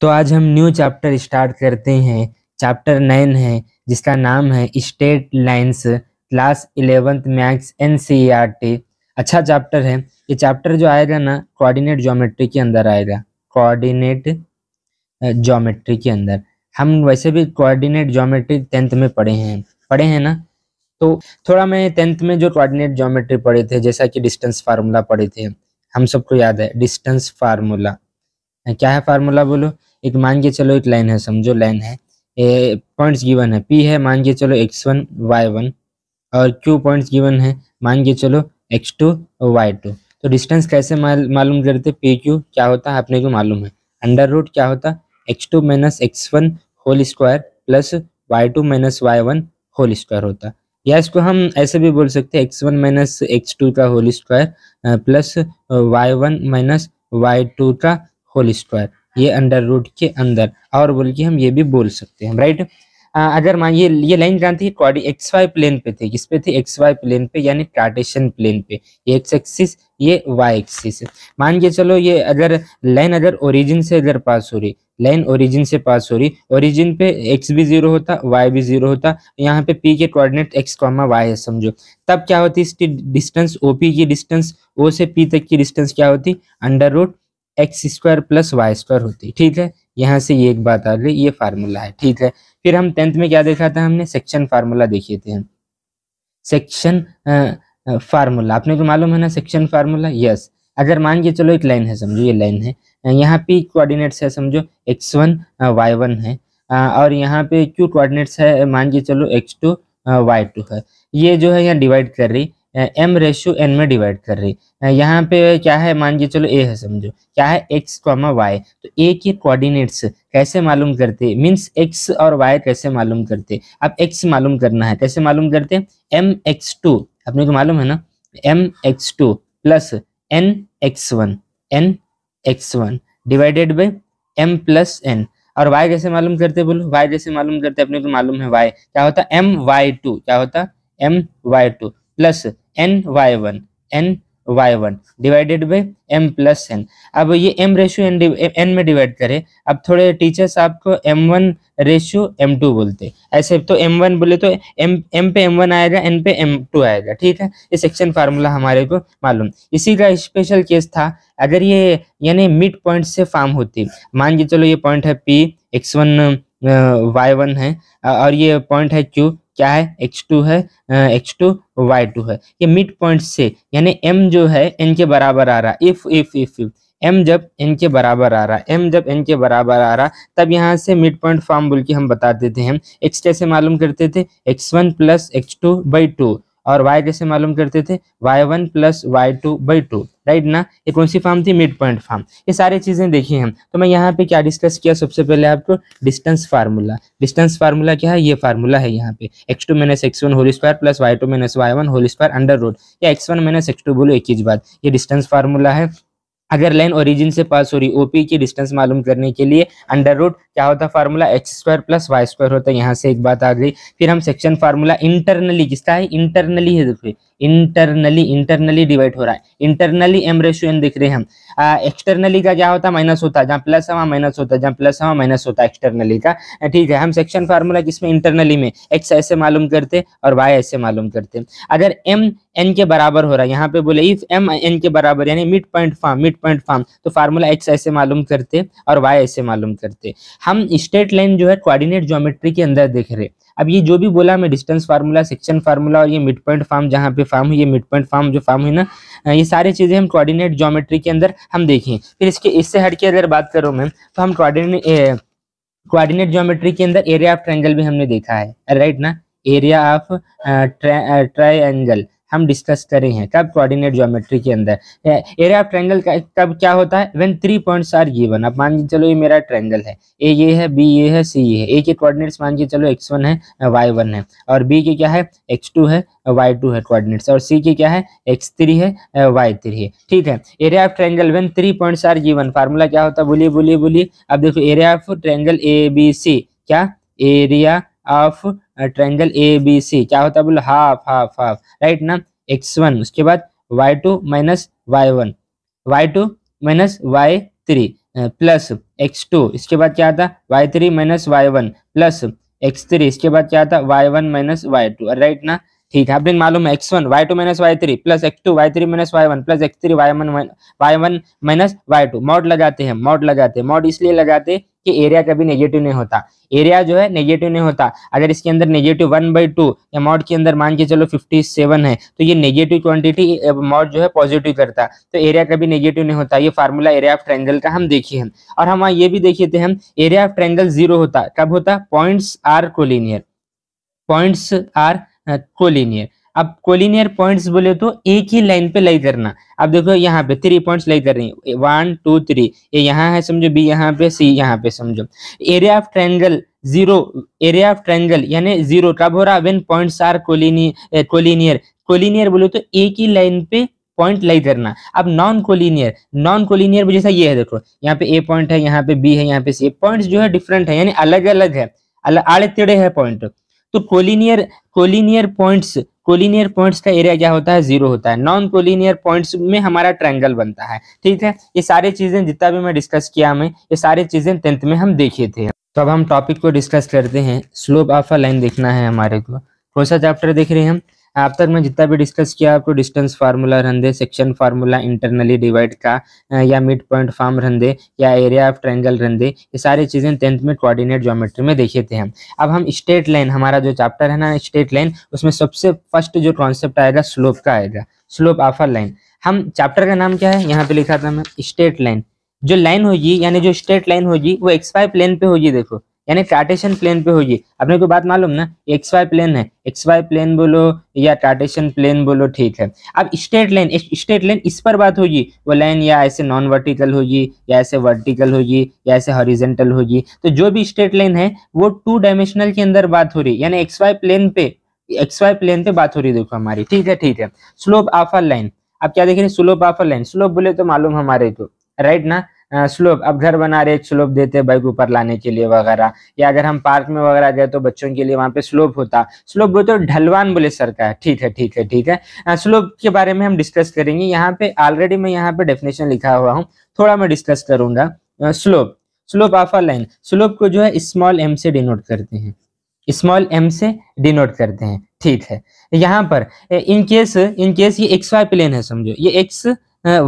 तो आज हम न्यू चैप्टर स्टार्ट करते हैं चैप्टर नाइन है जिसका नाम है straight lines class eleventh maths एन अच्छा चैप्टर है ये चैप्टर जो आएगा ना कोऑर्डिनेट ज्योमेट्री के अंदर आएगा कोऑर्डिनेट ज्योमेट्री के अंदर हम वैसे भी कोऑर्डिनेट ज्योमेट्री टेंथ में पढ़े हैं पढ़े हैं ना तो थोड़ा मैं टेंथ में जो कोऑर्डिनेट ज्योमेट्री पढ़े थे जैसा कि डिस्टेंस फार्मूला पढ़े थे हम सबको याद है डिस्टेंस फार्मूला क्या है फार्मूला बोलो एक मान के चलो एक लाइन है समझो लाइन है पॉइंट्स गिवन है पी है मान के चलो एक्स वन वाई वन और क्यू पॉइंट्स गिवन है मान के चलो एक्स टू वाई टू तो डिस्टेंस कैसे मालूम करते पी क्यू क्या होता है अपने को मालूम है अंडर रूट क्या होता x two minus x one whole square plus y two minus Y one whole square होता या इसको हम ऐसे भी बोल सकते हैं x one minus x two का whole square plus y one minus y two का होल स्क्वायर ये अंडर रूट के अंदर और बोल के हम ये भी बोल सकते हैं राइट अगर मान ये ये लाइन जानते हैं क्वारी एक्स वाई प्लेन पे थे किस पे थे एक्स वाई प्लेन पे यानी कार्टेशियन प्लेन पे ये एक्स एक्सिस ये वाई एक्सिस मान के चलो ये अगर लाइन अगर ओरिजिन से अगर पास हो रही लाइन ओरिजिन से पास हो रही ओरिजिन पे एक्स भी जीरो होता वाई भी जीरो होता यहाँ पे पी के कोऑर्डिनेट एक्स कॉमा वाई है समझो तब क्या होती इसकी डिस्टेंस ओपी की डिस्टेंस ओ से पी तक की डिस्टेंस क्या होती under root x square plus y square होती है ठीक है यहाँ से ये एक बात आ रही ये फार्मूला है ठीक है फिर हम टेंथ में क्या देखा था हमने सेक्शन फार्मूला देखे थे हम सेक्शन फार्मूला आपने तो मालूम है ना सेक्शन फार्मूला यस अगर मान के चलो एक लाइन है समझो ये लाइन है यहाँ पे कोऑर्डिनेट्स है समझो एक्स वन वाई वन है और यहाँ पे क्यू कोऑर्डिनेट्स है मान के चलो एक्स टू वाई टू है ये जो है यहाँ डिवाइड कर रही एम रेशो एन में डिवाइड कर रही है यहाँ पे क्या है मान के चलो ए है समझो क्या है एक्स कॉमा वाई तो ए के कोऑर्डिनेट्स कैसे मालूम करते मींस एक्स और वाई कैसे मालूम करते अब एक्स मालूम करना है कैसे मालूम करते एम एक्स टू अपने को मालूम है ना m x two plus n x one n x one divided by m plus n और वाई कैसे मालूम करते बोलो वाई कैसे मालूम करते अपने को मालूम है वाई क्या होता है एम वाई टू क्या होता है m y two plus n y one n y one divided by m plus n अब ये एम रेशियो एन एन में डिवाइड करें अब थोड़े टीचर्स आपको m one ratio m two बोलते ऐसे तो एम वन बोले तो एम एम पे एम वन आएगा एन पे एम टू आएगा ठीक है ये सेक्शन फार्मूला हमारे को मालूम इसी का स्पेशल केस था अगर ये यानी मिड पॉइंट से फार्म होती मान के चलो ये पॉइंट है P x one Y one है और ये पॉइंट है क्यू क्या है एक्स टू है एक्स टू वाई टू है ये मिड पॉइंट से यानी एम जो है एन के बराबर आ रहा है if if if if m जब एन के बराबर आ रहा है एम जब एन के बराबर आ रहा तब यहाँ से मिड पॉइंट फॉर्म बोल के हम बताते थे हम एक्स कैसे मालूम करते थे x one plus x two by two और वाई कैसे मालूम करते थे y one plus y two by two right ना ये कौन सी फार्म थी मिड पॉइंट फार्म ये सारी चीज़ें देखी हैं तो मैं यहाँ पे क्या डिस्कस किया सबसे पहले आपको डिस्टेंस फार्मूला डिस्टेंस फार्मूला क्या है ये फार्मूला है यहाँ पे x two minus x one whole square plus y two minus Y one whole square under root या x one minus x two बोलो एक ही बात ये डिस्टेंस फार्मूला है अगर लाइन ओरिजिन से पास हो रही ओपी की डिस्टेंस मालूम करने के लिए अंडर रूट क्या होता है formula x square plus y square होता है यहाँ से एक बात आ गई फिर हम सेक्शन फार्मूला इंटरनली किसका है इंटरनली है इंटरनली इंटरनली डिवाइड हो रहा है इंटरनली एम रेशियो एन दिख रहे हैं हम एक्सटर्नली का क्या होता है माइनस होता है जहाँ प्लस है वहाँ माइनस होता है जहाँ प्लस है वहाँ माइनस होता है एक्सटर्नली का ठीक है हम सेक्शन फार्मूला किसमें इंटरनली में एक्स ऐसे मालूम करते और वाई ऐसे मालूम करते अगर एम एन के बराबर हो रहा है यहाँ पे बोले इफ एम एन के बराबर यानी mid point form mid point form तो फार्मूला एक्स ऐसे मालूम करते और वाई ऐसे मालूम करते हम स्ट्रेट लाइन जो है कोऑर्डिनेट ज्योमेट्री के अंदर देख रहे हैं अब ये जो भी बोला हमें डिस्टेंस फार्मूला सेक्शन फार्मूला और ये मिड पॉइंट फार्म जहाँ पे फार्म हुई ये मिड पॉइंट फार्म जो फार्म हुई ना ये सारी चीज़ें हम कोऑर्डिनेट ज्योमेट्री के अंदर हम देखें फिर इसके इससे हट के अगर बात करो मैम तो हम कोऑर्डिनेट कोऑर्डिनेट ज्योमेट्री के अंदर एरिया ऑफ ट्रायंगल भी हमने देखा है राइट ना एरिया ऑफ ट्रायंगल हम डिस्कस करें हैं कब कोऑर्डिनेट ज्योमेट्री के अंदर एरिया ऑफ ट्रायंगल कब क्या होता है when three points are given अब मान के चलो ये मेरा ट्रायंगल है ए ये है बी ये है सी ये है ए के कोऑर्डिनेट्स मान के चलो एक्स वन है वाई वन है और बी के क्या है एक्स टू है वाई टू है कोऑर्डिनेट्स और सी के क्या है एक्स थ्री है वाई थ्री है ठीक है area of triangle when three points are given formula क्या होता है बोलिए बोलिए बोलिए अब देखो area of triangle A B C क्या area of triangle A B C क्या होता है बोलो हाफ हाफ हाफ राइट ना एक्स वन उसके बाद y two minus Y one y two minus y three plus x two इसके बाद क्या आता y three minus Y one plus x three इसके बाद क्या आता y one minus y two right ना ठीक है आपने मालूम है x one y two minus y three plus x two y three minus Y one plus x three y one Y one minus y two mod लगाते हैं mod लगाते हैं मॉड इसलिए लगाते हैं कि एरिया कभी नेगेटिव नहीं होता एरिया जो है नेगेटिव नहीं होता अगर इसके अंदर नेगेटिव वन बाई टू या मॉड के अंदर मान के चलो फिफ्टी सेवन है तो ये नेगेटिव क्वांटिटी मॉड जो है पॉजिटिव करता तो एरिया कभी नेगेटिव नहीं होता ये फार्मूला एरिया ऑफ ट्रेंगल का हम देखिए हम और हम ये भी देखे थे हम एरिया ऑफ ट्रेंगल जीरो होता कब होता points are collinear points are collinear अब कोलिनियर पॉइंट्स बोले तो एक ही लाइन पे लाई करना अब देखो यहाँ पे थ्री पॉइंट्स लाई कर रही है वन टू थ्री ये यहाँ है समझो बी यहाँ पे सी यहाँ पे समझो area of triangle zero area of triangle यानी जीरो कब हो रहा when points are collinear collinear collinear बोले तो एक ही लाइन पे पॉइंट लाई करना अब नॉन कोलिनियर नॉन कोलिनियर जैसा ये है देखो यहाँ पे ए पॉइंट है यहाँ पे बी है यहाँ पे सी पॉइंट जो है डिफरेंट है यानी अलग अलग है अलग आड़े तेड़े है पॉइंट तो collinear collinear points collinear points का एरिया क्या होता है जीरो होता है नॉन कोलिनियर पॉइंट्स में हमारा ट्रायंगल बनता है ठीक है ये सारी चीजें जितना भी मैं डिस्कस किया हमें ये सारी चीजें टेंथ में हम देखे थे तो अब हम टॉपिक को डिस्कस करते हैं स्लोप ऑफ अ लाइन देखना है हमारे को कौन सा चैप्टर देख रहे हैं हम अब तक मैं जितना भी डिस्कस किया आपको डिस्टेंस फार्मूला रन दे सेक्शन फार्मूला इंटरनली डिवाइड का या मिड पॉइंट फार्म रन दे या एरिया ऑफ ट्रायंगल रन दे ये सारी चीज़ें टेंथ में कोऑर्डिनेट ज्योमेट्री में देखे थे हम अब हम स्टेट लाइन हमारा जो चैप्टर है ना स्टेट लाइन उसमें सबसे फर्स्ट जो कॉन्सेप्ट आएगा स्लोप का आएगा स्लोप आफर लाइन हम चैप्टर का नाम क्या है यहाँ पे लिखा था मैं स्टेट लाइन जो लाइन होगी यानी जो स्ट्रेट लाइन होगी वो एक्स वाई प्लेन पे होगी देखो यानी कार्टेशन प्लेन पे होगी अपने को बात मालूम ना एक्स वाई प्लेन है एक्स वाई प्लेन बोलो या कार्टेशन प्लेन बोलो ठीक है अब स्ट्रेट लाइन स्ट्रेट लाइन इस पर बात होगी वो लाइन या ऐसे नॉन वर्टिकल होगी या ऐसे वर्टिकल होगी या ऐसे हॉरिजेंटल होगी तो जो भी स्ट्रेट लाइन है वो टू डायमेंशनल के अंदर बात हो रही है यानी एक्स वाई प्लेन पे एक्स वाई प्लेन पे बात हो रही है देखो हमारी ठीक है ठीक है स्लोप ऑफ अ लाइन अब क्या देख रहे हैं स्लोप आफर लाइन स्लोप बोले तो मालूम हमारे को राइट ना स्लोप अब घर बना रहे एक स्लोप देते बाइक ऊपर लाने के लिए वगैरह या अगर हम पार्क में वगैरह गए तो बच्चों के लिए वहां पे स्लोप होता स्लोप बोलते ढलवान बोले सर का ठीक है ठीक है ठीक है स्लोप के बारे में हम डिस्कस करेंगे यहाँ पे ऑलरेडी मैं यहाँ पे डेफिनेशन लिखा हुआ हूँ थोड़ा मैं डिस्कस करूंगा slope slope of a line slope को जो है स्मॉल एम से डिनोट करते हैं स्मॉल एम से डिनोट करते हैं ठीक है यहाँ पर इनकेस इनकेस ये एक्स वाई प्लेन है समझो ये एक्स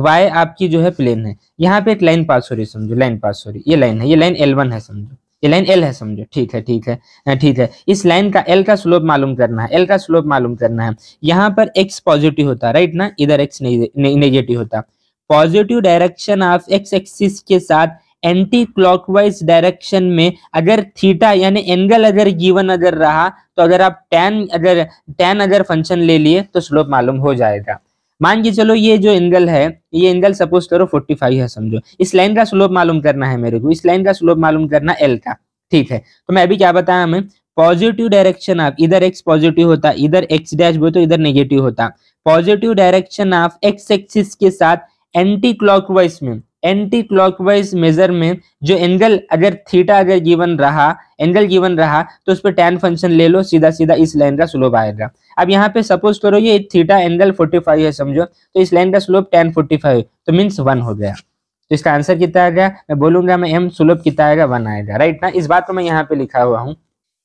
वाई आपकी जो है प्लेन है यहाँ पे एक लाइन पास हो रही है समझो लाइन पास हो रही ये लाइन है ये लाइन एल है समझो ये लाइन एल है समझो ठीक है ठीक है ठीक है इस लाइन का एल का स्लोप मालूम करना है एल का स्लोप मालूम करना है यहाँ पर एक्स पॉजिटिव होता राइट ना इधर एक्स नेगेटिव होता positive direction of x axis के साथ एंटी क्लॉकवाइज डायरेक्शन में अगर थीटा यानी एंगल अगर गिवन अगर रहा तो अगर आप टेन अगर टेन अगर फंक्शन ले लिए तो स्लोप मालूम हो जाएगा मान के चलो ये जो एंगल है ये एंगल सपोज करो 45 है समझो इस लाइन का स्लोप मालूम करना है मेरे को इस लाइन का स्लोप मालूम करना एल का ठीक है तो मैं अभी क्या बताया हमें पॉजिटिव डायरेक्शन ऑफ इधर एक्स पॉजिटिव होता इधर एक्स डैश बोल तो इधर नेगेटिव होता positive direction of x axis के साथ एंटी क्लॉकवाइज में एंटी क्लॉकवाइज मेजर में जो एंगल अगर थीटा अगर गिवन रहा एंगल गिवन रहा तो उस पर टेन फंक्शन ले लो सीधा सीधा इस लाइन का स्लोप आएगा अब यहाँ पे सपोज करो ये थीटा एंगल 45 है समझो तो इस लाइन का स्लोप टेन 45 तो मीन्स वन हो गया तो इसका आंसर कितना आएगा मैं बोलूंगा मैं एम स्लोप कितना आएगा वन आएगा राइट ना इस बात को मैं यहाँ पे लिखा हुआ हूँ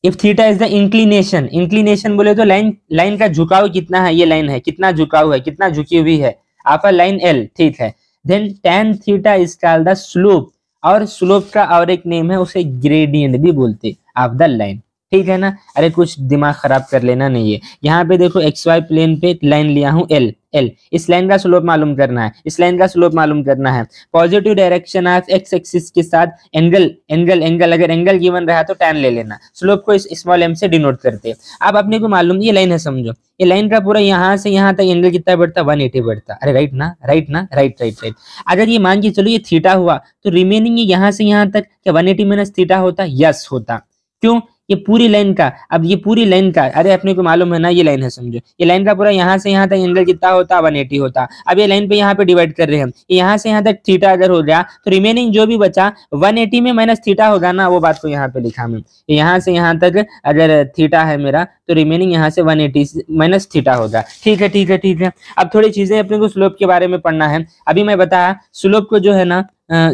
if theta is the inclination inclination बोले तो लाइन लाइन का झुकाव कितना है ये लाइन है कितना झुकाव है कितना झुकी हुई है आपका लाइन एल ठीक है then tan theta is called the slope और स्लोप का और एक नेम है उसे ग्रेडियंट भी बोलते ऑफ द लाइन ठीक है ना अरे कुछ दिमाग खराब कर लेना नहीं है यहाँ पे देखो एक्स वाई प्लेन पे लाइन लिया हूँ एल एल इस लाइन का स्लोप मालूम करना है इस लाइन का स्लोप मालूम करना है positive direction of x axis के साथ एंगल एंगल एंगल अगर एंगल गिवन रहा तो टैन ले लेना स्लोप को इस स्मॉल एम से डिनोट करते आप अपने को मालूम ये लाइन है समझो ये लाइन का पूरा यहाँ से यहाँ तक एंगल कितना बढ़ता वन बढ़ता अरे राइट ना राइट ना राइट राइट राइट अगर ये मान के चलो ये थीटा हुआ तो रिमेनिंग यहाँ से यहाँ तक क्या वन एटी माइनस थीटा होता यस होता क्यों ये पूरी लाइन का अब ये पूरी लाइन का अरे अपने को मालूम है ना ये लाइन है समझो ये लाइन का पूरा यहाँ से यहाँ तक एंगल कितना होता वन एटी होता अब ये लाइन पे यहाँ पे डिवाइड कर रहे हैं ये यहाँ से यहाँ तक थीटा अगर हो गया तो रिमेनिंग जो भी बचा वन एटी में माइनस थीटा होगा ना वो बात को यहाँ पे लिखा मैं यहाँ से यहाँ तक अगर थीटा है मेरा तो रिमेनिंग यहाँ से वन एटी माइनस थीटा होगा ठीक है ठीक है ठीक है अब थोड़ी चीजें अपने को स्लोप के बारे में पढ़ना है अभी मैं बताया स्लोप को जो है ना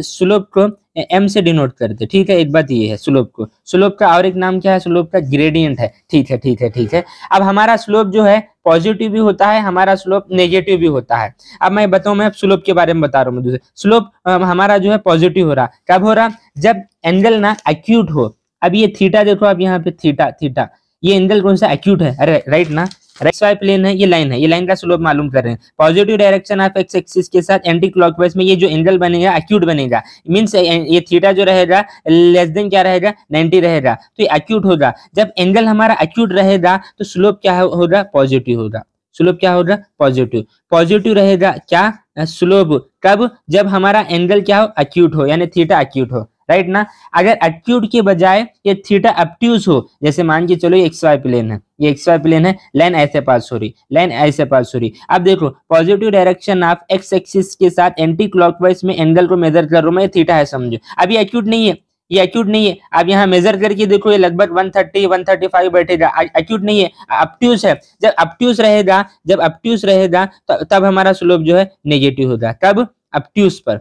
स्लोप को एम से डिनोट करते ठीक है एक बात ये है स्लोप को स्लोप का और एक नाम क्या है स्लोप का ग्रेडियंट है ठीक है ठीक है ठीक है अब हमारा स्लोप जो है पॉजिटिव भी होता है हमारा स्लोप नेगेटिव भी होता है अब मैं बताऊं मैं स्लोप के बारे में बता रहा हूँ स्लोप हमारा जो है पॉजिटिव हो रहा कब हो रहा जब एंगल ना एक्यूट हो अब ये थीटा देखो आप यहाँ पे थीटा थीटा ये एंगल कौन सा एक्यूट है अरे राइट ना एक्स वाई प्लेन है ये लाइन है ये लाइन का स्लोप मालूम कर रहे हैं positive direction of x axis के साथ एंटी क्लॉकवाइज में ये जो एंगल बनेगा अक्यूट बनेगा मीन्स ये थीटा जो रहेगा लेस देन क्या रहेगा नाइनटी रहेगा तो ये अक्यूट होगा जब एंगल हमारा अक्यूट रहेगा तो स्लोप क्या होगा पॉजिटिव होगा स्लोप क्या होगा पॉजिटिव पॉजिटिव रहेगा क्या स्लोप कब जब हमारा एंगल क्या हो अक्यूट हो यानी थीटा अक्यूट हो राइट ना अगर एक्यूट के बजाय ये थीटा अपट्यूज हो जैसे मान के चलो ये एक्स वाई प्लेन है ये एक्स वाई प्लेन है लाइन ऐसे पास हो रही लाइन ऐसे पास हो रही अब देखो positive direction of x axis के साथ एंटी क्लॉकवाइज में एंगल को मेजर कर रहा हूँ मैं थीटा है समझो अभी एक्यूट नहीं है ये एक्यूट नहीं है आप यहाँ मेजर करके देखो ये लगभग 130 135 बैठेगा एक्यूट नहीं है अपट्यूस है जब अपट्यूस रहेगा जब अपट्यूस रहेगा तो, तब हमारा स्लोप जो है नेगेटिव होगा कब अपट्यूस पर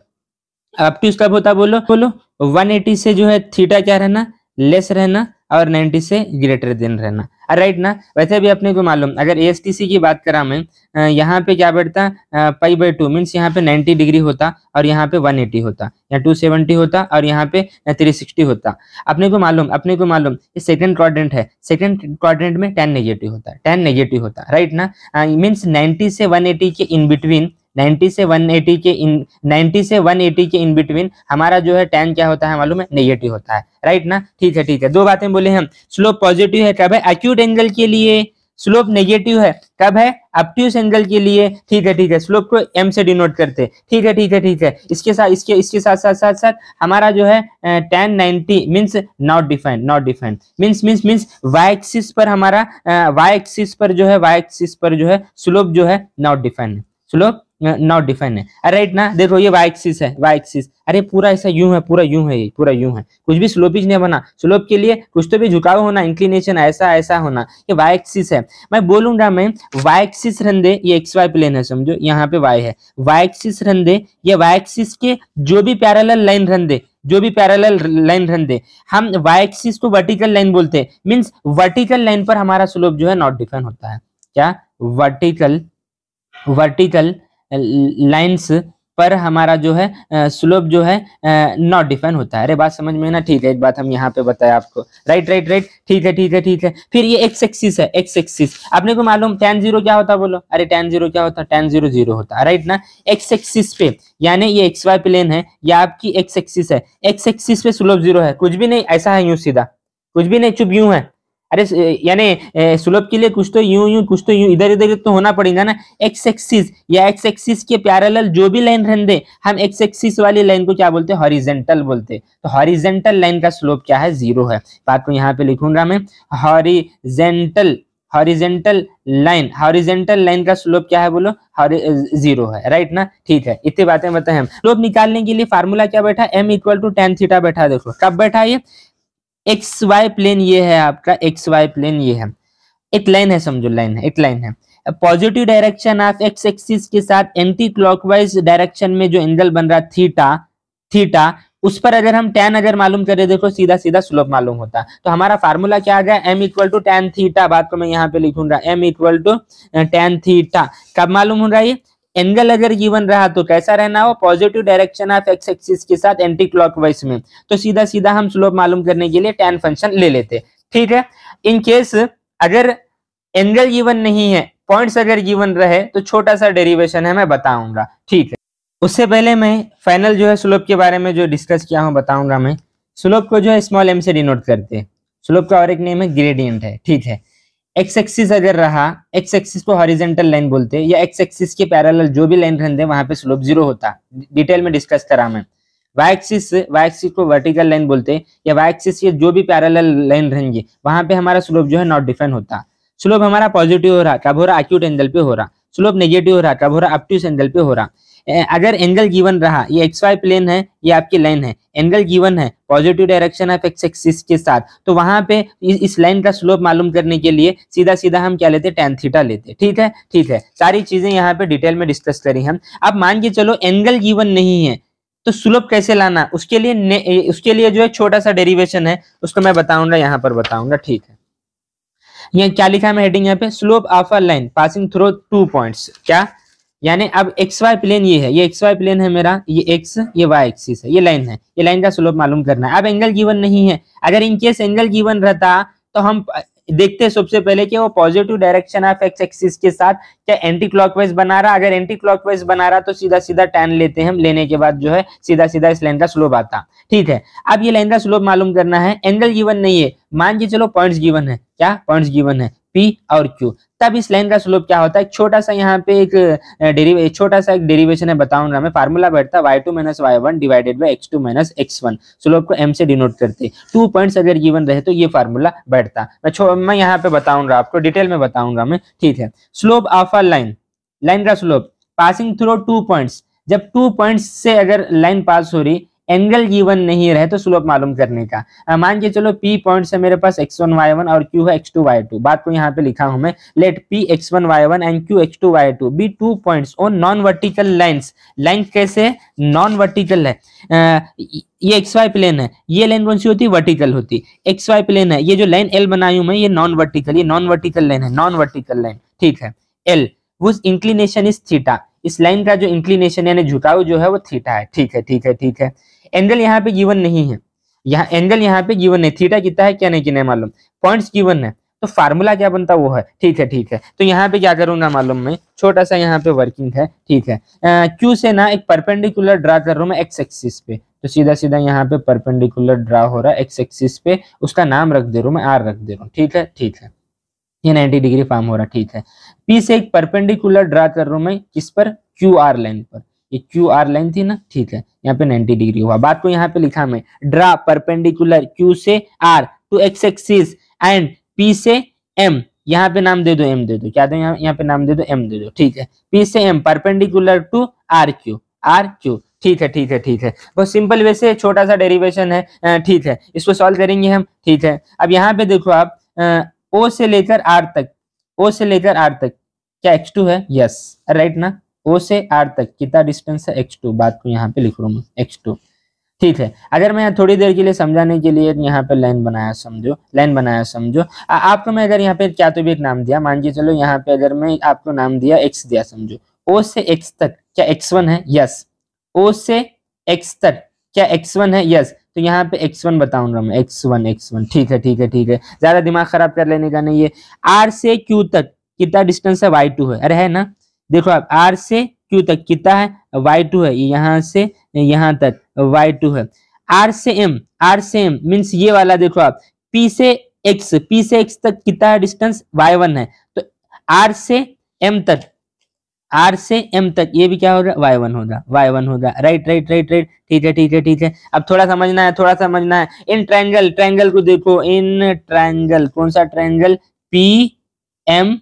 अपट्यूस कब होता बोलो बोलो 180 से जो है थीटा क्या रहना लेस रहना और 90 से ग्रेटर देन रहना राइट ना वैसे भी अपने को मालूम अगर ए की बात करा मैं यहाँ पे क्या बैठता पाई बाई टू मीन्स यहाँ पे 90 डिग्री होता और यहाँ पे 180 होता या 270 होता और यहाँ पे 360 होता अपने को मालूम अपने को मालूम ये सेकंड क्वाड्रेंट है सेकंड क्वाड्रेंट में टेन नेगेटिव होता है टेन नेगेटिव होता राइट ना मीन्स नाइन्टी से वन के इन बिटवीन 90 से 180 के इन 90 से 180 के इन बिटवीन हमारा जो है टैन क्या होता है मालूम है नेगेटिव होता है राइट ना ठीक है ठीक है दो बातें बोले हम स्लोप पॉजिटिव है कब है एक्यूट एंगल के लिए स्लोप नेगेटिव है कब है अपट्यूस एंगल के लिए ठीक है ठीक है स्लोप को एम से डिनोट करते हैं ठीक है ठीक है ठीक है इसके साथ इसके इसके साथ साथ साथ साथ हमारा जो है tan ninety means not defined not defined means means means y axis पर हमारा वाई एक्सिस पर जो है वाई एक्सिस पर जो है स्लोप जो है not defined slope not define है राइट ना देखो ये वाइक्सिस है वाइक्सिस अरे पूरा ऐसा यू है पूरा यू है ये पूरा यू है कुछ भी स्लोपिज नहीं बना स्लोप के लिए कुछ तो भी झुकाव होना इंक्लिनेशन ऐसा ऐसा होना ये वाइक्सिस है मैं बोलूंगा मैं वाइक्सिस रंदे ये एक्स वाई प्लेन है समझो यहाँ पे वाई है वाइक्सिस रंदे ये वाइक्सिस के जो भी पैरल लाइन रंदे जो भी पैरल लाइन रन दे हम वाइक्सिस को वर्टिकल लाइन बोलते हैं मीन्स वर्टिकल लाइन पर हमारा स्लोप जो है नॉट डिफाइन होता है क्या वर्टिकल वर्टिकल लाइंस पर हमारा जो है स्लोप जो है नॉट डिफाइन होता है अरे बात समझ में ना ठीक है एक बात हम यहाँ पे बताया आपको राइट राइट राइट ठीक है ठीक है ठीक है फिर ये एक्स एक्सिस है एक्स एक्सिस आपने को मालूम टेन जीरो क्या होता बोलो अरे टेन जीरो क्या होता टेन जीरो जीरो होता राइट ना एक्स एक्सिस पे यानी ये एक्स वाई प्लेन है या आपकी एक्स एक्सिस है एक्स एक्सिस पे स्लोप जीरो है कुछ भी नहीं ऐसा है यू सीधा कुछ भी नहीं चुप यू है अरे यानी सुलभ के लिए कुछ तो यूं यूं कुछ तो यूं इधर इधर तो होना पड़ेगा ना एक्स एक्सिस या एक्स एक्सिस के प्यारल जो भी लाइन रहने दे हम एक्स एक्सिस वाली लाइन को क्या बोलते हैं हॉरिजेंटल बोलते हैं तो हॉरिजेंटल लाइन का स्लोप क्या है जीरो है बात को यहाँ पे लिखूंगा मैं horizontal horizontal line horizontal line का स्लोप क्या है बोलो जीरो है राइट ना ठीक है इतनी बातें बताए हम स्लोप निकालने के लिए फार्मूला क्या बैठा m equal to tan theta बैठा देखो कब बैठा ये एक्स वाई प्लेन ये है आपका एक्स वाई प्लेन ये है एक लाइन है समझो लाइन है एक लाइन है positive direction of x axis के साथ एंटी क्लॉकवाइज डायरेक्शन में जो एंगल बन रहा थीटा थीटा उस पर अगर हम टेन अगर मालूम करें देखो सीधा सीधा स्लोप मालूम होता तो हमारा फार्मूला क्या आ गया m equal to tan theta बात को मैं यहाँ पे लिखूंगा m equal to tan theta कब मालूम हो रहा है एंगल अगर गिवन रहा तो कैसा रहना हो positive direction of x axis के साथ एंटी क्लॉक में तो सीधा सीधा हम स्लोप मालूम करने के लिए टैन फंक्शन ले लेते ठीक है इन केस अगर एंगल गिवन नहीं है पॉइंट्स अगर गिवन रहे तो छोटा सा डेरिवेशन है मैं बताऊंगा ठीक है उससे पहले मैं फाइनल जो है स्लोप के बारे में जो डिस्कस किया हूँ बताऊंगा मैं स्लोप को जो है स्मॉल एम से डिनोट करते हैं स्लोप का और एक नेम है ग्रेडियंट है ठीक है एक्स एक्सिस अगर रहा एक्स एक्सिस को हॉरिजेंटल लाइन बोलते हैं या एक्स एक्सिस के पैरेलल जो भी लाइन रहते हैं वहां पे स्लोप जीरो होता डिटेल में डिस्कस करा मैं वाई एक्सिस वाई एक्सिस को वर्टिकल लाइन बोलते हैं या वाई एक्सिस के जो भी पैरेलल लाइन रहेंगे वहां पे हमारा स्लोप जो है नॉट डिफाइन होता स्लोप हमारा पॉजिटिव हो रहा कब हो रहा एक्यूट एंगल पे हो रहा स्लोप नेगेटिव हो रहा कब हो रहा अपट्यूस एंगल पे हो रहा अगर एंगल गिवन रहा ये एक्स वाई प्लेन है ये आपकी लाइन है एंगल गिवन है positive direction of x axis के साथ तो वहां पे इस लाइन का स्लोप मालूम करने के लिए सीधा सीधा हम क्या लेते हैं टेन थीटा लेते ठीक है ठीक है सारी चीजें यहाँ पे डिटेल में डिस्कस करी हम अब मान के चलो एंगल गिवन नहीं है तो स्लोप कैसे लाना उसके लिए उसके लिए जो है छोटा सा डेरिवेशन है उसको मैं बताऊंगा यहाँ पर बताऊंगा ठीक है ये क्या लिखा है हेडिंग यहाँ पे slope of a line passing through two points क्या यानी अब एक्स वाई प्लेन ये है ये एक्स वाई प्लेन है मेरा ये एक्स ये वाई एक्सिस है ये लाइन है ये लाइन का स्लोप मालूम करना है अब एंगल गिवन नहीं है अगर इनकेस एंगल गिवन रहता तो हम देखते हैं सबसे पहले कि वो positive direction of x axis के साथ क्या एंटी क्लॉकवाइज बना रहा अगर एंटी क्लॉकवाइज बना रहा तो सीधा सीधा टैन लेते हैं हम लेने के बाद जो है सीधा सीधा इस लाइन का स्लोप आता ठीक है अब ये लाइन का स्लोप मालूम करना है एंगल गिवन नहीं है मान के चलो पॉइंट्स गिवन है क्या पॉइंट्स गिवन है पी और क्यू तब इस लाइन का स्लोप क्या होता है छोटा सा यहाँ पे एक डेरिवे छोटा सा एक डेरिवेशन है बताऊंगा मैं फार्मूला बैठता है y2 two minus Y one divided by X two minus x one slope को m से डिनोट करते टू पॉइंट्स अगर गिवन रहे तो ये फार्मूला बैठता मैं छो मैं यहाँ पे बताऊंगा आपको डिटेल में बताऊंगा मैं ठीक है slope of a line line का slope passing through two points जब टू पॉइंट्स से अगर लाइन पास हो रही एंगल जीवन नहीं रहे तो स्लोप मालूम करने का मान के चलो पी पॉइंट से मेरे पास एक्स वन वाई वन और क्यू है एक्स टू वाई टू बात को यहाँ पे लिखा हूं मैं let P x one Y one and Q X two Y two be two point on non vertical lines line कैसे नॉन वर्टिकल है ये एक्स वाई प्लेन है ये लाइन कौन सी होती है वर्टिकल होती है एक्स वाई प्लेन है ये जो लाइन एल बनाई हूं मैं ये नॉन वर्टिकल ये नॉन वर्टिकल लाइन है नॉन वर्टिकल लाइन ठीक है एल वो इंक्लिनेशन इज थीटा इस लाइन का जो इंक्लिनेशन यानी झुकाव जो है वो थीटा है ठीक है ठीक है ठीक है एंगल यहाँ पे गिवन नहीं है यहाँ एंगल यहाँ पे गिवन है थीटा कितना है क्या नहीं कितना नहीं मालूम पॉइंट्स गिवन है तो फार्मूला क्या बनता वो है ठीक है ठीक है तो यहाँ पे क्या करूंगा मालूम मैं छोटा सा यहाँ पे वर्किंग है ठीक है क्यू से ना एक परपेंडिकुलर ड्रा कर रहा हूँ मैं एक्स एक्सिस पे तो सीधा सीधा यहाँ पे परपेंडिकुलर ड्रा हो रहा है एक्स एक्सिस पे उसका नाम रख दे रहा हूँ मैं आर रख दे रहा हूँ ठीक है ठीक है ये 90 डिग्री फॉर्म हो रहा ठीक है पी से एक परपेंडिकुलर ड्रा कर रहा हूं मैं किस पर क्यू आर लाइन पर ये क्यू आर लाइन थी ना ठीक है यहाँ पे 90 डिग्री हुआ बात को यहाँ पे लिखा मैं ड्रा परपेंडिकुलर क्यू से R to X axis and P से एम यहाँ पे नाम दे दो एम दे दो क्या दो यहाँ यहाँ पे नाम दे दो एम दे दो ठीक है पी से M perpendicular to R Q R Q ठीक है ठीक है ठीक है बहुत सिंपल वैसे छोटा सा डेरिवेशन है ठीक है इसको सॉल्व करेंगे हम ठीक है अब यहाँ पे देखो आप ओ से लेकर आर तक ओ से लेकर आर तक क्या एक्स टू है यस राइट ना ओ से आर तक कितना डिस्टेंस है एक्स टू बात को यहाँ पे लिख रहा हूँ एक्स टू ठीक है अगर मैं थोड़ी देर के लिए समझाने के लिए यहाँ पे लाइन बनाया समझो लाइन बनाया समझो आपको मैं अगर यहाँ पे क्या तो भी एक नाम दिया मान के चलो यहाँ पे अगर मैं आपको नाम दिया एक्स दिया समझो ओ से एक्स तक क्या एक्स वन है यस ओ से एक्स तक क्या एक्स वन है यस तो यहाँ पे एक्स वन बताऊँ रहा मैं एक्स वन एक्स वन ठीक है ठीक है ठीक है ज़्यादा दिमाग खराब कर लेने का नहीं है आर से क्यू तक कितना डिस्टेंस है वाई टू है अरे है ना देखो आप आर से क्यू तक कितना है वाई टू है यहाँ से यहाँ तक वाई टू है आर से एम आर से एम मीन्स ये वाला देखो आप पी से एक्स पी से एक्स तक कितना डिस्टेंस वाई वन है तो आर से एम तक आर से एम तक ये भी क्या हो रहा है वाई वन हो रहा वाई वन हो रहा राइट राइट राइट राइट ठीक है ठीक है ठीक है अब थोड़ा समझना है थोड़ा समझना है इन ट्रायंगल ट्रायंगल को देखो इन ट्रायंगल कौन सा ट्रायंगल पी एम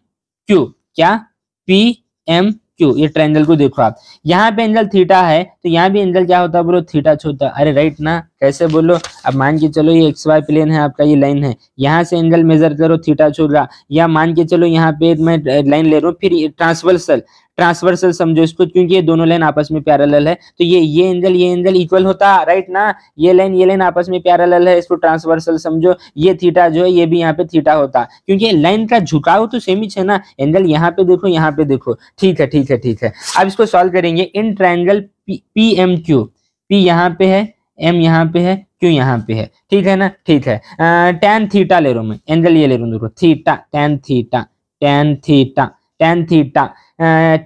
क्यू क्या पी एम क्यू ये ट्रायंगल को देखो आप यहाँ पे एंगल थीटा है तो यहाँ भी एंगल क्या होता है बोलो थीटा छोटा अरे राइट ना कैसे बोलो अब मान के चलो ये एक्स वाई प्लेन है आपका ये लाइन है यहाँ से एंगल मेजर करो थीटा छोड़ रहा या मान के चलो यहाँ पे मैं लाइन ले रहा हूँ फिर ट्रांसवर्सल ट्रांसवर्सल समझो इसको क्योंकि ये दोनों लाइन आपस में पैरेलल है तो ये ये एंगल ये एंगल इक्वल होता राइट ना ये लाइन ये लाइन आपस में पैरेलल है इसको ट्रांसवर्सल समझो ये थीटा जो है ये भी यहाँ पे थीटा होता क्योंकि लाइन का झुकाव तो सेम ही है ना एंगल यहाँ पे देखो यहाँ पे देखो ठीक है ठीक है ठीक है अब इसको सॉल्व करेंगे in triangle P M Q P यहाँ पे है एम यहाँ पे है क्यों यहाँ पे है ठीक है ना ठीक है टेन थीटा ले रो मैं एंगल ये ले रू देखो theta tan theta tan theta tan theta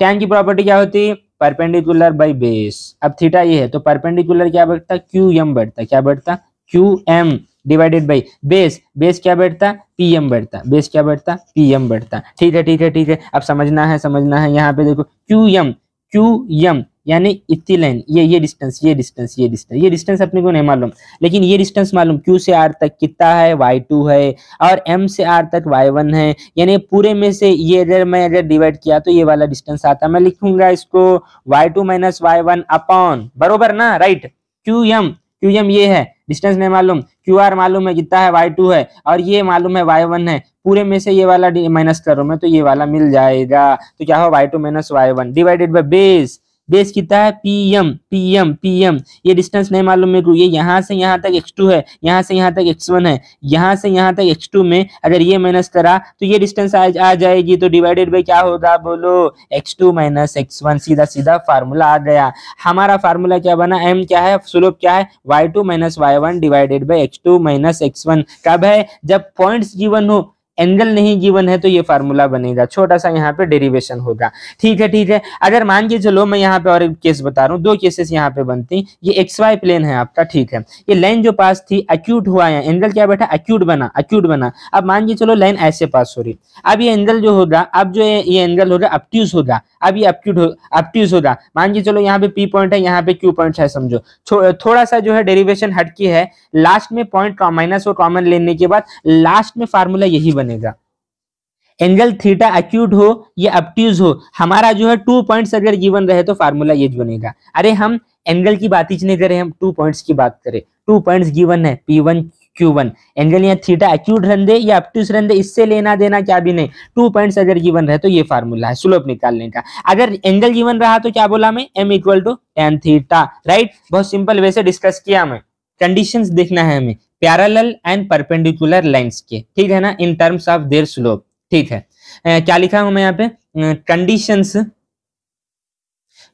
tan की प्रॉपर्टी क्या होती है परपेंडिकुलर बाई बेस अब थीटा ये है तो परपेंडिकुलर क्या बैठता क्यू एम बैठता क्या बैठता Q M divided by base base क्या बैठता पी एम बैठता बेस क्या बैठता पी एम बैठता ठीक है ठीक है ठीक है अब समझना है समझना है यहाँ पे देखो क्यू एम क्यू एम यानी इतनी लाइन ये ये डिस्टेंस ये डिस्टेंस ये डिस्टेंस ये डिस्टेंस अपने को नहीं मालूम लेकिन ये डिस्टेंस मालूम क्यू से आर तक कितना है वाई टू है और एम से आर तक वाई वन है यानी पूरे में से ये अगर मैं अगर डिवाइड किया तो ये वाला डिस्टेंस आता मैं लिखूंगा इसको Y two minus Y one upon बरोबर ना right Q M Q M ये है डिस्टेंस नहीं मालूम क्यू आर मालूम है कितना है वाई टू है और ये मालूम है वाई वन है पूरे में से ये वाला माइनस करो मैं तो ये वाला मिल जाएगा तो क्या हो Y two minus Y one divided by base base कितना है पीएम पीएम पीएम ये डिस्टेंस नहीं मालूम मेरे को ये यहाँ से यहाँ तक एक्स टू है यहाँ से यहाँ तक एक्स वन है यहाँ से यहाँ तक एक्स टू में अगर ये माइनस करा तो ये डिस्टेंस आ, आ जाएगी तो डिवाइडेड बाई क्या होगा बोलो X two minus x one सीधा सीधा फार्मूला आ गया हमारा फार्मूला क्या बना एम क्या है स्लोप क्या है Y two minus Y one divided by X two minus x one कब है जब पॉइंट्स गिवन हो एंगल नहीं गिवन है तो ये फार्मूला बनेगा छोटा सा यहाँ पे डेरिवेशन होगा ठीक है ठीक है अगर मान के चलो मैं यहाँ पे और एक केस बता रहा हूँ दो केसेस यहाँ पे बनती ये एक्स वाई प्लेन है आपका ठीक है ये लाइन जो पास थी अक्यूट हुआ है एंगल क्या बैठा अक्यूट बना अक्यूट बना अब मान के चलो लाइन ऐसे पास हो रही अब ये एंगल जो होगा अब जो ये एंगल होगा अपट्यूज होगा अभी अपट्यूज हो रहा मान लीजिए चलो यहाँ पे पी पॉइंट है यहाँ पे क्यू पॉइंट है समझो थोड़ा सा जो है डेरिवेशन हटके है लास्ट में पॉइंट माइनस और कॉमन लेने के बाद लास्ट में फार्मूला यही बनेगा एंगल थीटा एक्यूट हो या अपट्यूज हो हमारा जो है टू पॉइंट्स अगर गिवन रहे तो फार्मूला ये बनेगा अरे हम एंगल की बात ही नहीं करें हम टू पॉइंट्स की बात करें टू पॉइंट्स गिवन है P one Q one angle या थीटा एक्यूट रन दे या अपट्यूस रन दे इससे लेना देना क्या भी नहीं टू पॉइंट्स अगर गिवन रहे तो ये फार्मूला है स्लोप निकालने का अगर एंगल गिवन रहा तो क्या बोला मैं M equal to tan theta right बहुत सिंपल वे से डिस्कस किया मैं कंडीशंस देखना है हमें पैरेलल एंड परपेंडिकुलर लाइंस के ठीक है ना in terms of their slope ठीक है क्या लिखा हूं मैं यहाँ पे conditions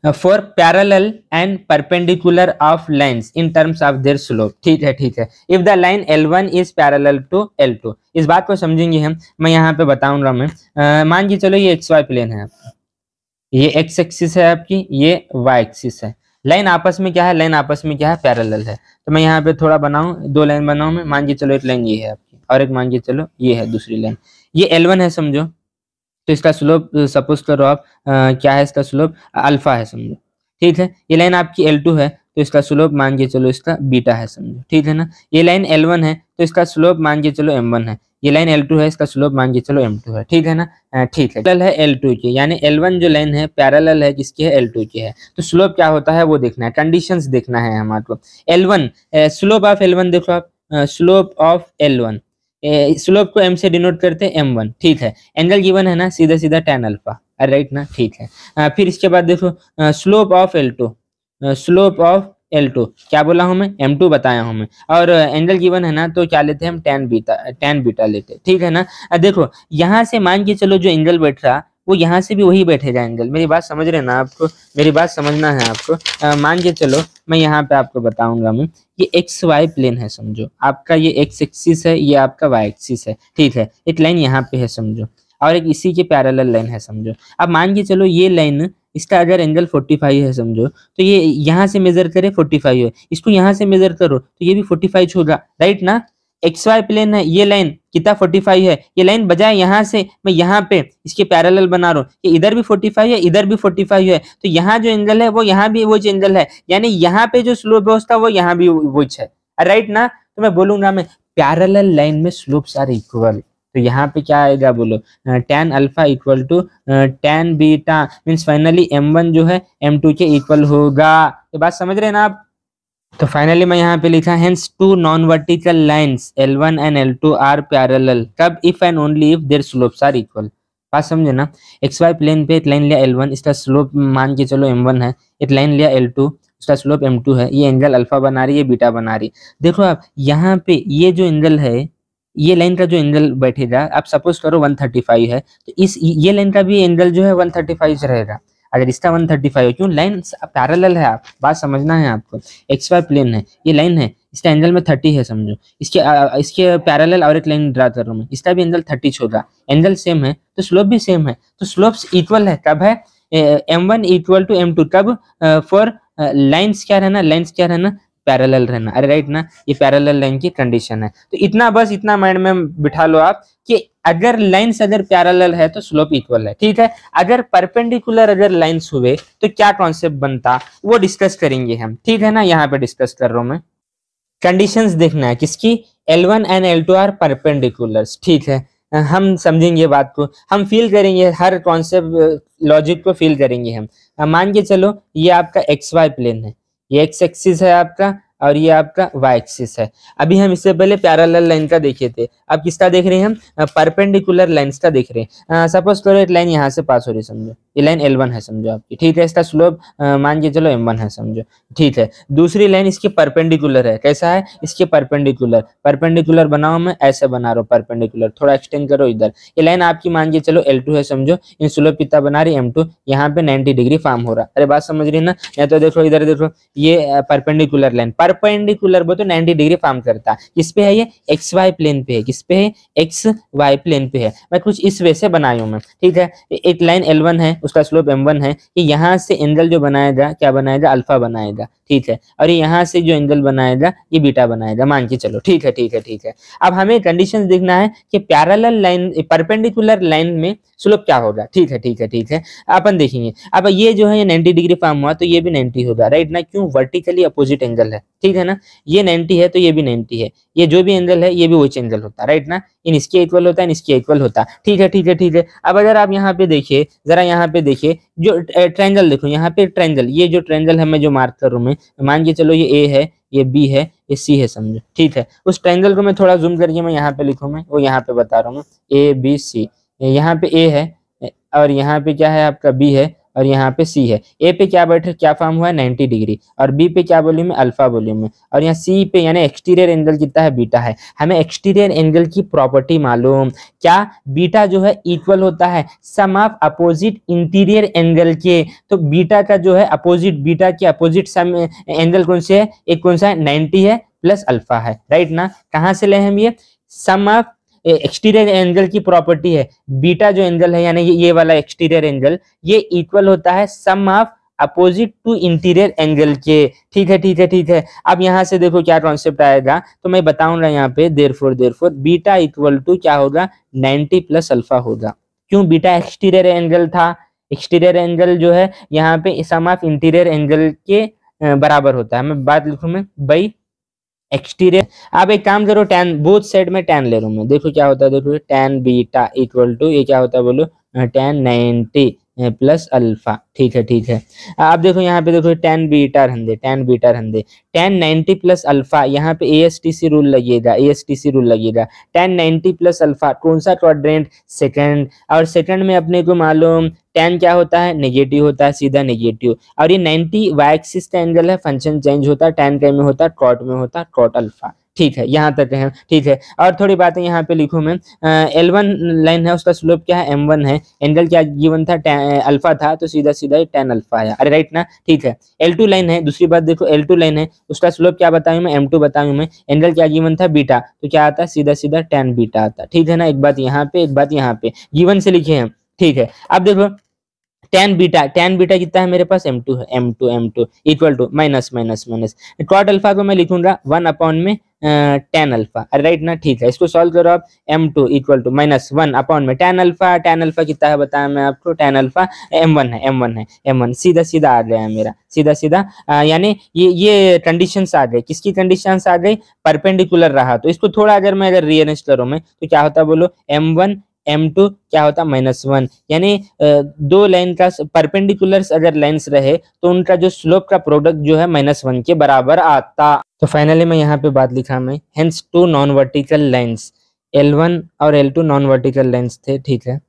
for parallel and perpendicular of line in terms of their slope ठीक है ठीक है if the line L one is parallel to L two इस बात को समझेंगे हम मैं यहाँ पे बताऊंगा मैं uh, मान के चलो ये एक्स वाई प्लेन है ये एक्स एक्सिस है आपकी ये वाई एक्सिस है लाइन आपस में क्या है लाइन आपस में क्या है पैरल है तो मैं यहाँ पे थोड़ा बनाऊँ दो लाइन बनाऊ मैं मान के चलो एक लाइन ये है आपकी और एक मान के चलो ये है दूसरी लाइन ये एल है समझो तो इसका स्लोप सपोज करो आप क्या है इसका स्लोप अल्फा है समझो ठीक है ये लाइन आपकी एल टू है तो इसका स्लोप मान के चलो इसका बीटा है समझो ठीक है ना ये लाइन एल वन है तो इसका स्लोप मान के चलो एम वन है ये लाइन एल टू है इसका स्लोप मान के चलो एम टू है ठीक है ना ठीक है एल है एल टू की यानी एल वन जो लाइन है पैरल है जिसकी है एल टू की है तो स्लोप क्या होता है वो देखना है कंडीशन देखना है हमारे L one slope of L one देखो आप slope of L one slope को एम से डिनोट करते हैं एम वन ठीक है एंगल गिवन है ना सीधा सीधा टेन अल्फा राइट ना ठीक है आ, फिर इसके बाद देखो slope of L two slope of L two क्या बोला हूँ मैं एम टू बताया हूँ मैं और एंगल गिवन है ना तो क्या लेते हैं हम टेन बीटा टेन बीटा लेते हैं ठीक है ना आ, देखो यहाँ से मान के चलो जो एंगल बैठ रहा वो यहाँ से भी वही बैठेगा एंगल मेरी बात समझ रहे ना आपको मेरी बात समझना है आपको मान के चलो मैं यहाँ पे आपको बताऊंगा मैं ये एक्स वाई प्लेन है समझो आपका ये एक्स एक्सिस है ये आपका वाई एक्सिस है ठीक है एक लाइन यहाँ पे है समझो और एक इसी के पैरल लाइन है समझो अब मान के चलो ये लाइन इसका अगर एंगल 45 है समझो तो ये यहाँ से मेजर करे 45 है इसको यहाँ से मेजर करो तो ये भी 45 होगा राइट ना एक्स वाई प्लेन है ये लाइन कितना 45 है ये लाइन बजाय यहाँ से मैं यहाँ पे इसके पैरेलल बना रहा हूँ कि इधर भी 45 है इधर भी 45 है तो यहाँ जो एंगल है वो यहाँ भी वो एंगल है यानी यहाँ पे जो स्लोप है वो यहाँ भी वो है राइट ना तो मैं बोलूंगा मैं पैरेलल लाइन में स्लोप सारे इक्वल तो यहाँ पे क्या आएगा बोलो tan alpha equal to tan beta means finally M one जो है एम टू के इक्वल होगा ये बात समझ रहे हैं ना आप तो फाइनली मैं यहाँ पे लिखा hence two non vertical lines L1 and L two are parallel कब if and only if their slopes are equal बात समझे ना एक्स वाई प्लेन पे एक लाइन लिया L1 इसका स्लोप मान के चलो M1 है एक लाइन लिया L2 उसका स्लोप M2 है ये एंगल अल्फा बना रही है बीटा बना रही है देखो आप यहाँ पे ये जो एंगल है ये लाइन का जो एंगल बैठेगा आप सपोज करो 135 है तो इस ये लाइन का भी एंगल जो है 135 रहेगा अगर इसका वन थर्टी फाइव क्यों लाइन पैरेलल है आप बात समझना है आपको एक्स वाई प्लेन है ये लाइन है इसका एंगल में थर्टी है समझो इसके आ, इसके पैरेलल और एक लाइन ड्रा कर रहा हूँ इसका भी एंगल थर्टी छोड़ रहा एंगल सेम है तो स्लोप भी सेम है तो स्लोप्स इक्वल है कब है M one equal to M two कब फॉर लाइन्स क्या रहना लाइन्स क्या रहना पैरेलल रहना अरे राइट ना ये पैरेलल लाइन की कंडीशन है तो इतना बस इतना माइंड में बिठा लो आप कि अगर लाइन्स अगर प्यारल है तो स्लोप इक्वल है ठीक है अगर परपेंडिकुलर अगर लाइन्स हुए तो क्या कॉन्सेप्ट बनता वो डिस्कस करेंगे हम ठीक है ना यहाँ पे डिस्कस कर रहा हूं मैं कंडीशन देखना है किसकी L one and L two are perpendicular ठीक है हम समझेंगे बात को हम फील करेंगे हर कॉन्सेप्ट लॉजिक को फील करेंगे हम मान के चलो ये आपका एक्स वाई प्लेन है ये एक्स एक्सिस है आपका और ये आपका वाई एक्सिस है अभी हम इससे पहले प्यारल लाइन का देखे थे अब किसका देख रहे हैं हम परपेंडिकुलर लाइन का देख रहे हैं सपोज करो एक लाइन यहाँ से पास हो रही समझो ये लाइन एल वन है समझो आपकी ठीक है इसका स्लोप मान के चलो एम वन है समझो ठीक है दूसरी लाइन इसकी परपेंडिकुलर है कैसा है इसके परपेंडिकुलर परपेंडिकुलर बनाओ मैं ऐसे बना रहा हूँ परपेंडिकुलर थोड़ा एक्सटेंड करो इधर ये लाइन आपकी मान के चलो एल टू है समझो इन स्लोप कितना बना रही एम टू यहाँ पे नाइनटी डिग्री फॉर्म हो रहा अरे बात समझ रही है ना या तो देखो इधर देखो ये परपेंडिकुलर लाइन परपेंडिकुलर वो नाइनटी डिग्री फॉर्म करता है किस पे है ये एक्स वाई प्लेन पे है किस पे है एक्स वाई प्लेन पे है मैं कुछ इस वे से बनाई हूँ मैं ठीक है एक लाइन एल वन है उसका स्लोप एम वन है कि यहाँ से एंगल जो बनाएगा क्या बनाएगा अल्फा बनाएगा ठीक है और यहाँ से जो एंगल बनाएगा ये बीटा बनाएगा मान के चलो ठीक है ठीक है ठीक है अब हमें कंडीशन देखना है कि प्यारल लाइन परपेंडिकुलर लाइन में स्लोप क्या होगा ठीक है ठीक है ठीक है अपन देखेंगे अब ये जो है ये डिग्री फॉर्म हुआ तो ये भी नाइनटी होगा राइट ना क्यों वर्टिकली अपोजिट एंगल है ठीक है ना ये नाइनटी है तो ये भी नाइन्टी है ये जो भी एंगल है ये भी वही एंगल होता है राइट ना इन इसके इक्वल होता है इसके इक्वल होता है ठीक है ठीक है ठीक है अब अगर आप यहाँ पे देखिए जरा यहाँ पे देखिए जो ट्रायंगल देखो यहाँ पे ट्रायंगल ये जो ट्रायंगल है मैं जो मार्क कर मैं मान के चलो ये ए है ये बी है ये सी है समझो ठीक है उस ट्रैंगल को मैं थोड़ा जूम करके मैं यहाँ पे लिखूँ मैं वो यहाँ पे बता रहा हूँ ए बी सी यहाँ पे ए है और यहाँ पे क्या है आपका बी है और यहाँ पे सी है ए पे क्या बैठे क्या फॉर्म हुआ है नाइन्टी डिग्री और बी पे क्या वॉल्यूम है अल्फा वॉल्यूम है और यहाँ सी पे यानी एक्सटीरियर एंगल कितना है बीटा है हमें एक्सटीरियर एंगल की प्रॉपर्टी मालूम क्या बीटा जो है इक्वल होता है sum of opposite interior angle के तो बीटा का जो है अपोजिट बीटा के अपोजिट सम एंगल कौन से है एक कौन सा है नाइन्टी है प्लस अल्फा है राइट ना कहाँ से ले हम ये सम ऑफ एक्सटीरियर एंगल की प्रॉपर्टी है बीटा जो एंगल है यानी ये वाला एक्सटीरियर एंगल ये इक्वल होता है sum of opposite to interior angle के ठीक है ठीक है ठीक है अब यहाँ से देखो क्या कॉन्सेप्ट आएगा तो मैं बताऊंगा यहाँ पे therefore therefore beta equal to क्या होगा 90 प्लस अल्फा होगा क्यों बीटा एक्सटीरियर एंगल था एक्सटीरियर एंगल जो है यहाँ पे सम ऑफ इंटीरियर एंगल के बराबर होता है मैं बात लिखू मैं बाई एक्सटीरियर अब एक काम करो टेन बोथ साइड में टेन ले रहा हूँ मैं देखो क्या होता है देखो टेन बीटा इक्वल टू ये क्या होता है बोलो टेन नाइनटी प्लस अल्फा ठीक है ठीक है आप देखो यहाँ पे देखो टेन बीटा रहने टेन बीटा रहने टेन नाइनटी प्लस अल्फा यहाँ पे A S T C rule लगेगा A S T C rule लगेगा टेन नाइनटी प्लस अल्फा कौन सा क्वाड्रेंट सेकंड और सेकंड में अपने को मालूम टेन क्या होता है नेगेटिव होता है सीधा नेगेटिव और ये नाइनटी वाइक्सिस का एंगल है फंक्शन चेंज होता है टेन के में होता है ट्रॉट में होता है ट्रॉट अल्फा ठीक है यहाँ तक है ठीक है और थोड़ी बातें यहाँ पे लिखूँ मैं एल वन लाइन है उसका स्लोप क्या है एम वन है एंगल क्या गिवन था अल्फा था तो सीधा सीधा ही टेन अल्फा आया अरे राइट ना ठीक है एल टू लाइन है दूसरी बात देखो एल टू लाइन है उसका स्लोप क्या बताऊँ मैं एम टू बताऊँ मैं एंगल क्या गिवन था बीटा तो क्या आता है सीधा सीधा टेन बीटा आता ठीक है ना एक बात यहाँ पे एक बात यहाँ पे गिवन से लिखे हैं ठीक है अब देखो टेन बीटा टेन बीटा कितना है मेरे पास एम टू है M two M two equal to minus minus minus cot alpha को मैं लिखूंगा वन अपॉन में टेन अल्फा राइट ना ठीक है इसको सॉल्व करो आप M two equal to minus one upon में टेन अल्फा टेन अल्फा कितना है बताया मैं आपको टेन अल्फा एम वन है एम वन है एम वन सीधा सीधा आ गया है मेरा सीधा सीधा यानी ये ये कंडीशन आ गए किसकी कंडीशन आ गई परपेंडिकुलर रहा तो इसको थोड़ा अगर मैं अगर रीअरेंज करूँ मैं तो क्या होता है बोलो एम वन एम टू क्या होता है माइनस वन यानी दो लाइन का परपेंडिकुलर्स अगर लाइन्स रहे तो उनका जो स्लोप का प्रोडक्ट जो है माइनस वन के बराबर आता तो फाइनली मैं यहाँ पे बात लिखा मैं hence two non vertical lines L one और L two non vertical lines थे ठीक है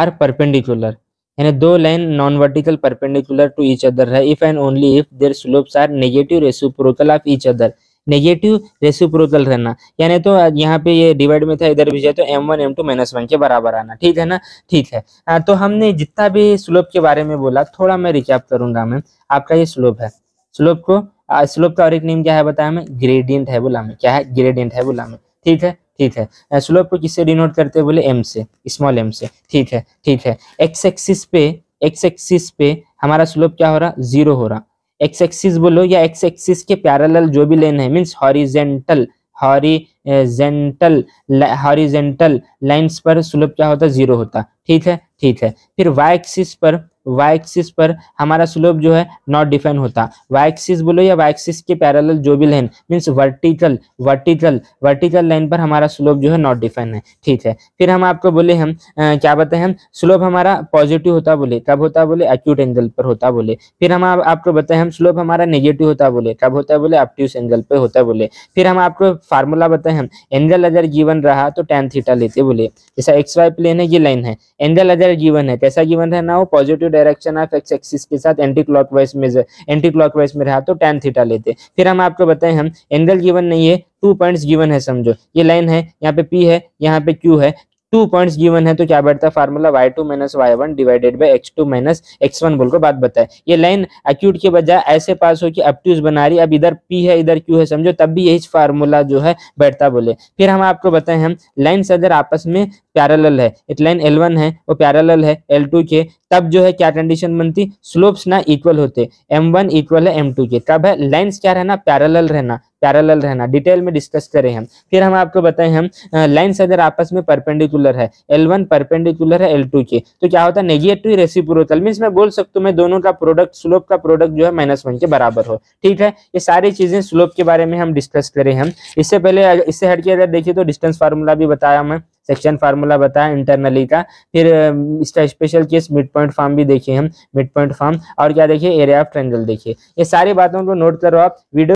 आर परपेंडिकुलर यानी दो line non vertical perpendicular to each other है if and only if their slopes are negative reciprocal of each other negative reciprocal रहना यानी तो यहाँ पे ये डिवाइड में था इधर भी जाए तो M one M two minus one के बराबर आना ठीक है ना ठीक है आ, तो हमने जितना भी स्लोप के बारे में बोला थोड़ा मैं रिकैप करूंगा मैं आपका ये स्लोप है स्लोप को स्लोप का और एक नेम क्या है बताया मैं ग्रेडियंट है बोला मैं क्या है ग्रेडियंट है बोला मैं ठीक है ठीक है स्लोप को किससे डिनोट करते बोले एम से स्मॉल एम से ठीक है ठीक है एक्स एक्सिस पे एक्स एक्सिस पे हमारा स्लोप क्या हो रहा जीरो हो रहा एक्स एक्सिस बोलो या एक्स एक्सिस के पैरेलल जो भी लेन है means horizontal horizontal horizontal lines पर स्लोप क्या होता है जीरो होता ठीक है ठीक है फिर वाई एक्सिस पर वाइक्सिस पर हमारा स्लोप जो है नॉट डिफाइन होता वाइक्सिस बोलो या वाइक्सिस के पैरेलल जो भी line means vertical vertical vertical line पर हमारा स्लोप जो है नॉट डिफाइन है ठीक है फिर हम आपको बोले हम आ, क्या बताए हम स्लोप हमारा पॉजिटिव होता बोले कब होता बोले एक्यूट एंगल पर होता बोले फिर हम आप, आपको बताए हम स्लोप हमारा नेगेटिव होता बोले कब होता बोले अपट्यूस एंगल पर होता बोले फिर हम आपको फार्मूला बताए हम एंगल अगर गिवन रहा तो टेन थीटा लेते बोले जैसा एक्स वाई प्लेन है ये लाइन है एंगल अगर गिवन है कैसा गिवन है ना वो positive direction of x axis के साथ एंटी क्लॉकवाइज में एंटी क्लॉकवाइज में रहा तो टेन थीटा लेते फिर हम आपको बताएं हम एंगल गिवन नहीं है टू पॉइंट्स गिवन है समझो ये लाइन है यहाँ पे पी है यहाँ पे क्यू है टू पॉइंट्स गिवन है तो क्या बैठता है formula Y two minus Y one divided by X two minus x one बोलकर बात बताए ये लाइन अक्यूट के बजाय ऐसे पास हो कि अपट्यूज बना रही अब इधर पी है इधर क्यू है समझो तब भी यही फार्मूला जो है बैठता बोले फिर हम आपको बताएं हम लाइन अगर आपस में पैरेलल है इट लाइन एल वन है वो पैरेलल है एल टू के तब जो है क्या कंडीशन बनती स्लोप्स ना इक्वल होते एम वन इक्वल है एम टू के तब है लाइन्स क्या रहना पैरेलल रहना पैरेलल रहना डिटेल में डिस्कस करें हम फिर हम आपको बताएं हम लाइन्स अगर आपस में परपेंडिकुलर है एल वन परपेंडिकुलर है एल टू के तो क्या होता है नेगेटिव रेसिप्रोकल मीन्स मैं बोल सकता हूँ मैं दोनों का प्रोडक्ट स्लोप का प्रोडक्ट जो है माइनस वन के बराबर हो ठीक है ये सारी चीजें स्लोप के बारे में हम डिस्कस करें हम इससे पहले इससे हटके अगर देखिए तो डिस्टेंस फार्मूला भी बताया मैं सेक्शन फार्मूला बताया इंटरनली का फिर special case mid point form भी देखिए हम मिड पॉइंट फार्म और क्या देखिए एरिया ऑफ ट्रेंगल देखिए ये सारी बातों को नोट करो आप वीडियो